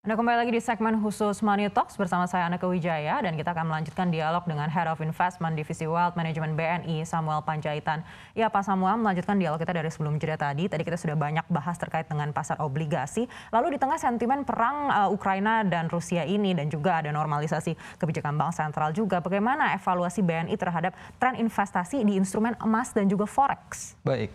Anda kembali lagi di segmen khusus Money Talks bersama saya Aneka Wijaya dan kita akan melanjutkan dialog dengan Head of Investment Divisi Wealth Management BNI Samuel Panjaitan. Ya Pak Samuel, melanjutkan dialog kita dari sebelum jeda tadi. Tadi kita sudah banyak bahas terkait dengan pasar obligasi. Lalu di tengah sentimen perang uh, Ukraina dan Rusia ini dan juga ada normalisasi kebijakan bank sentral juga. Bagaimana evaluasi BNI terhadap tren investasi di instrumen emas dan juga forex? Baik.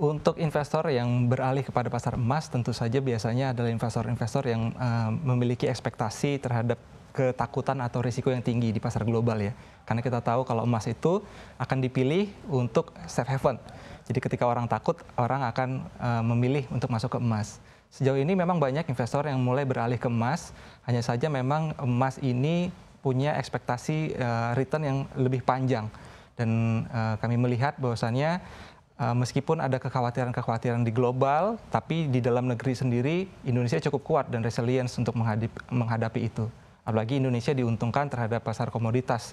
Untuk investor yang beralih kepada pasar emas tentu saja biasanya adalah investor-investor yang uh, memiliki ekspektasi terhadap ketakutan atau risiko yang tinggi di pasar global ya. Karena kita tahu kalau emas itu akan dipilih untuk safe haven. Jadi ketika orang takut, orang akan uh, memilih untuk masuk ke emas. Sejauh ini memang banyak investor yang mulai beralih ke emas, hanya saja memang emas ini punya ekspektasi uh, return yang lebih panjang. Dan uh, kami melihat bahwasannya Eh, meskipun ada kekhawatiran-kekhawatiran di global, tapi di dalam negeri sendiri Indonesia cukup kuat dan resilience untuk menghadapi, menghadapi itu. Apalagi Indonesia diuntungkan terhadap pasar komoditas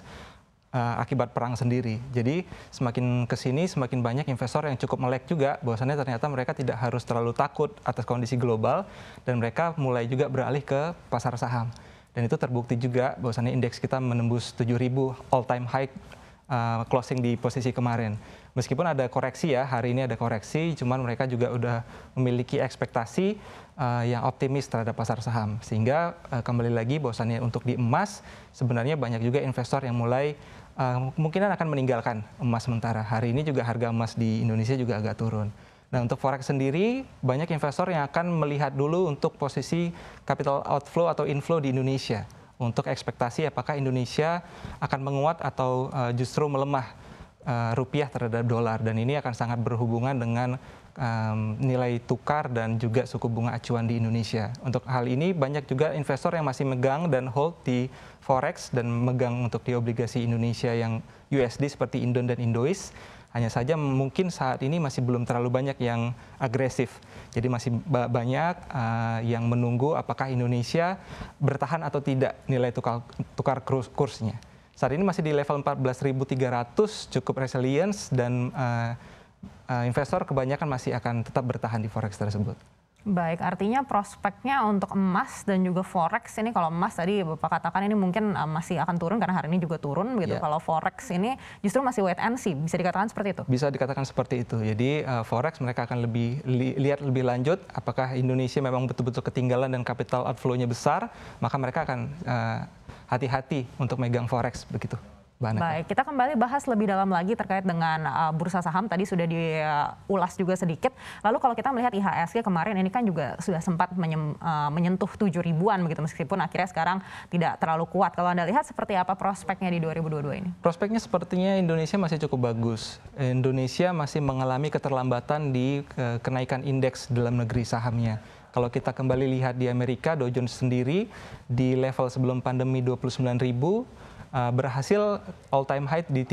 uh, akibat perang sendiri. Jadi semakin kesini semakin banyak investor yang cukup melek juga bahwasannya ternyata mereka tidak harus terlalu takut atas kondisi global dan mereka mulai juga beralih ke pasar saham. Dan itu terbukti juga bahwasannya indeks kita menembus 7.000 all time high Uh, closing di posisi kemarin. Meskipun ada koreksi ya, hari ini ada koreksi, cuman mereka juga udah memiliki ekspektasi uh, yang optimis terhadap pasar saham. Sehingga uh, kembali lagi bahwasannya untuk di emas sebenarnya banyak juga investor yang mulai uh, kemungkinan akan meninggalkan emas sementara. Hari ini juga harga emas di Indonesia juga agak turun. Nah, untuk forex sendiri banyak investor yang akan melihat dulu untuk posisi capital outflow atau inflow di Indonesia untuk ekspektasi apakah Indonesia akan menguat atau uh, justru melemah uh, rupiah terhadap dolar dan ini akan sangat berhubungan dengan um, nilai tukar dan juga suku bunga acuan di Indonesia. Untuk hal ini banyak juga investor yang masih megang dan hold di forex dan megang untuk di obligasi Indonesia yang USD seperti Indon dan Indois hanya saja mungkin saat ini masih belum terlalu banyak yang agresif. Jadi masih banyak uh, yang menunggu apakah Indonesia bertahan atau tidak nilai tukar, tukar kurs kursnya. Saat ini masih di level 14.300 cukup resilience dan uh, uh, investor kebanyakan masih akan tetap bertahan di forex tersebut. Baik, artinya prospeknya untuk emas dan juga forex ini kalau emas tadi Bapak katakan ini mungkin eh, masih akan turun karena hari ini juga turun begitu. Yeah. Kalau forex ini justru masih wait and see, bisa dikatakan seperti itu. Bisa dikatakan seperti itu. Jadi uh, forex mereka akan lebih li lihat lebih lanjut apakah Indonesia memang betul-betul ketinggalan dan capital outflow-nya besar, maka mereka akan eh, hati-hati uh, untuk megang forex begitu. Baik, kita kembali bahas lebih dalam lagi terkait dengan uh, bursa saham tadi sudah diulas uh, juga sedikit. Lalu kalau kita melihat IHSG kemarin ini kan juga sudah sempat menyem, uh, menyentuh 7 ribuan begitu meskipun akhirnya sekarang tidak terlalu kuat. Kalau Anda lihat seperti apa prospeknya di 2022 ini? Prospeknya sepertinya Indonesia masih cukup bagus. Indonesia masih mengalami keterlambatan di uh, kenaikan indeks dalam negeri sahamnya. Kalau kita kembali lihat di Amerika, Dow Jones sendiri di level sebelum pandemi 29 ribu, uh, berhasil all time high di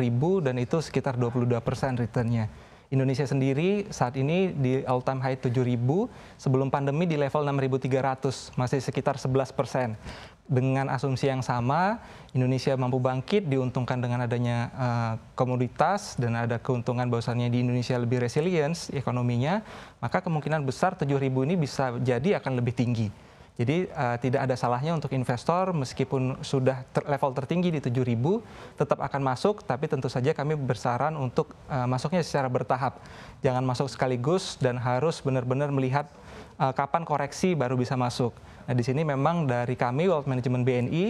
ribu dan itu sekitar 22% returnnya. Indonesia sendiri saat ini di all time high ribu sebelum pandemi di level 6.300, masih sekitar 11 persen. Dengan asumsi yang sama, Indonesia mampu bangkit diuntungkan dengan adanya uh, komoditas dan ada keuntungan bahwasannya di Indonesia lebih resilience ekonominya, maka kemungkinan besar ribu ini bisa jadi akan lebih tinggi. Jadi uh, tidak ada salahnya untuk investor meskipun sudah ter level tertinggi di 7.000 tetap akan masuk tapi tentu saja kami bersaran untuk uh, masuknya secara bertahap. Jangan masuk sekaligus dan harus benar-benar melihat uh, kapan koreksi baru bisa masuk. Nah, di sini memang dari kami Wealth Management BNI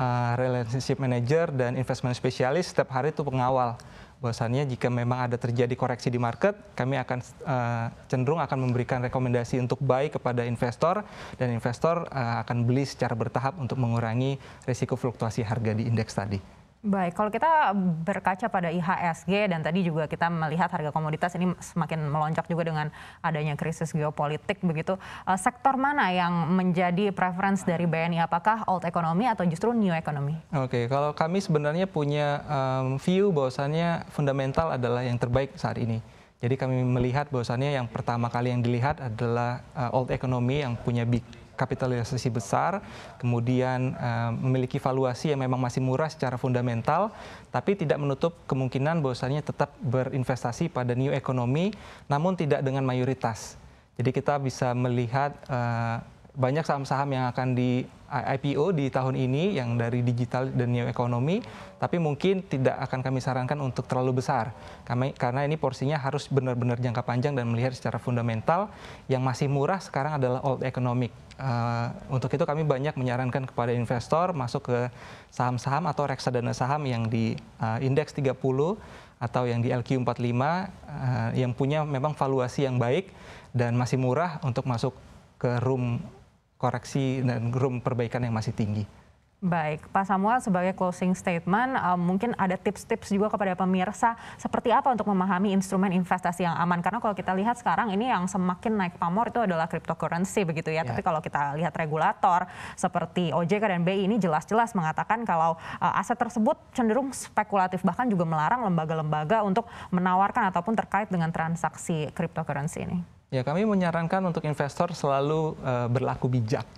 uh, relationship manager dan investment specialist setiap hari itu pengawal bahwasannya jika memang ada terjadi koreksi di market, kami akan uh, cenderung akan memberikan rekomendasi untuk buy kepada investor dan investor uh, akan beli secara bertahap untuk mengurangi risiko fluktuasi harga di indeks tadi. Baik, kalau kita berkaca pada IHSG dan tadi juga kita melihat harga komoditas ini semakin melonjak juga dengan adanya krisis geopolitik begitu. Eh, sektor mana yang menjadi preference dari BNI? Apakah old economy atau justru new economy? Oke, kalau kami sebenarnya punya um, view bahwasannya fundamental adalah yang terbaik saat ini. Jadi kami melihat bahwasannya yang pertama kali yang dilihat adalah uh, old economy yang punya big kapitalisasi besar, kemudian uh, memiliki valuasi yang memang masih murah secara fundamental, tapi tidak menutup kemungkinan bahwasannya tetap berinvestasi pada new economy, namun tidak dengan mayoritas. Jadi kita bisa melihat uh, banyak saham-saham yang akan di IPO di tahun ini yang dari digital dan new economy, tapi mungkin tidak akan kami sarankan untuk terlalu besar. Kami, karena ini porsinya harus benar-benar jangka panjang dan melihat secara fundamental. Yang masih murah sekarang adalah old economic. Uh, untuk itu kami banyak menyarankan kepada investor masuk ke saham-saham atau reksadana saham yang di uh, indeks 30 atau yang di LQ45 uh, eh, yang punya memang valuasi yang baik dan masih murah untuk masuk ke room koreksi dan room perbaikan yang masih tinggi. Baik, Pak Samuel sebagai closing statement, um, mungkin ada tips-tips juga kepada pemirsa seperti apa untuk memahami instrumen investasi yang aman. Karena kalau kita lihat sekarang ini yang semakin naik pamor itu adalah cryptocurrency begitu ya. ya. Tapi kalau kita lihat regulator seperti OJK dan BI ini jelas-jelas mengatakan kalau uh, aset tersebut cenderung spekulatif bahkan juga melarang lembaga-lembaga untuk menawarkan ataupun terkait dengan transaksi cryptocurrency ini. Ya, kami menyarankan untuk investor selalu uh, berlaku bijak.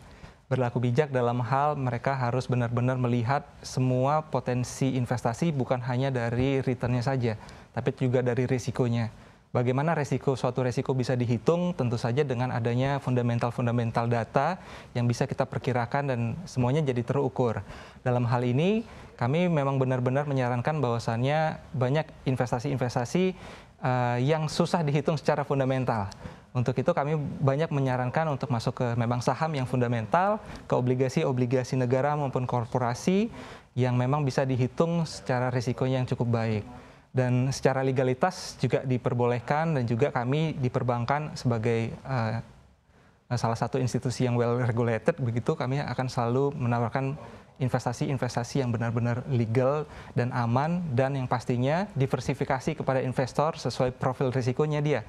Berlaku bijak dalam hal mereka harus benar-benar melihat semua potensi investasi bukan hanya dari returnnya saja, tapi juga dari risikonya. Bagaimana resiko suatu resiko bisa dihitung tentu saja dengan adanya fundamental-fundamental data yang bisa kita perkirakan dan semuanya jadi terukur. Dalam hal ini kami memang benar-benar menyarankan bahwasannya banyak investasi-investasi uh, yang susah dihitung secara fundamental. Untuk itu kami banyak menyarankan untuk masuk ke memang saham yang fundamental, ke obligasi-obligasi negara maupun korporasi yang memang bisa dihitung secara risikonya yang cukup baik. Dan secara legalitas juga diperbolehkan dan juga kami diperbankan sebagai uh, salah satu institusi yang well regulated begitu kami akan selalu menawarkan investasi-investasi yang benar-benar legal dan aman dan yang pastinya diversifikasi kepada investor sesuai profil risikonya dia.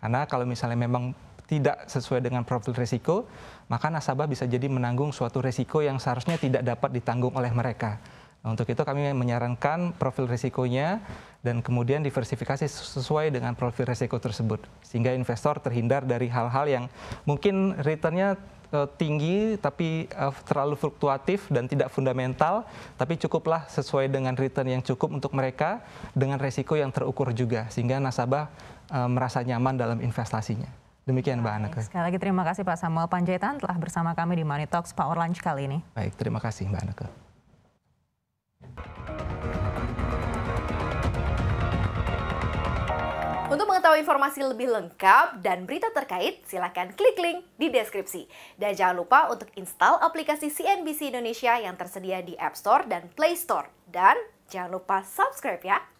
Karena kalau misalnya memang tidak sesuai dengan profil risiko, maka nasabah bisa jadi menanggung suatu risiko yang seharusnya tidak dapat ditanggung oleh mereka. Nah, untuk itu kami menyarankan profil risikonya dan kemudian diversifikasi sesuai dengan profil risiko tersebut sehingga investor terhindar dari hal-hal yang mungkin returnnya eh, tinggi tapi eh, terlalu fluktuatif dan tidak fundamental tapi cukuplah sesuai dengan return yang cukup untuk mereka dengan resiko yang terukur juga sehingga nasabah Eh, merasa nyaman dalam investasinya. Demikian Mbak Aneke. Sekali lagi terima kasih Pak Samuel Panjaitan telah bersama kami di Money Talks Power Lunch kali ini. Baik, terima kasih Mbak Aneke. Untuk mengetahui informasi lebih lengkap dan berita terkait, silakan klik link di deskripsi. Dan jangan lupa untuk install aplikasi CNBC Indonesia yang tersedia di App Store dan Play Store. Dan jangan lupa subscribe ya.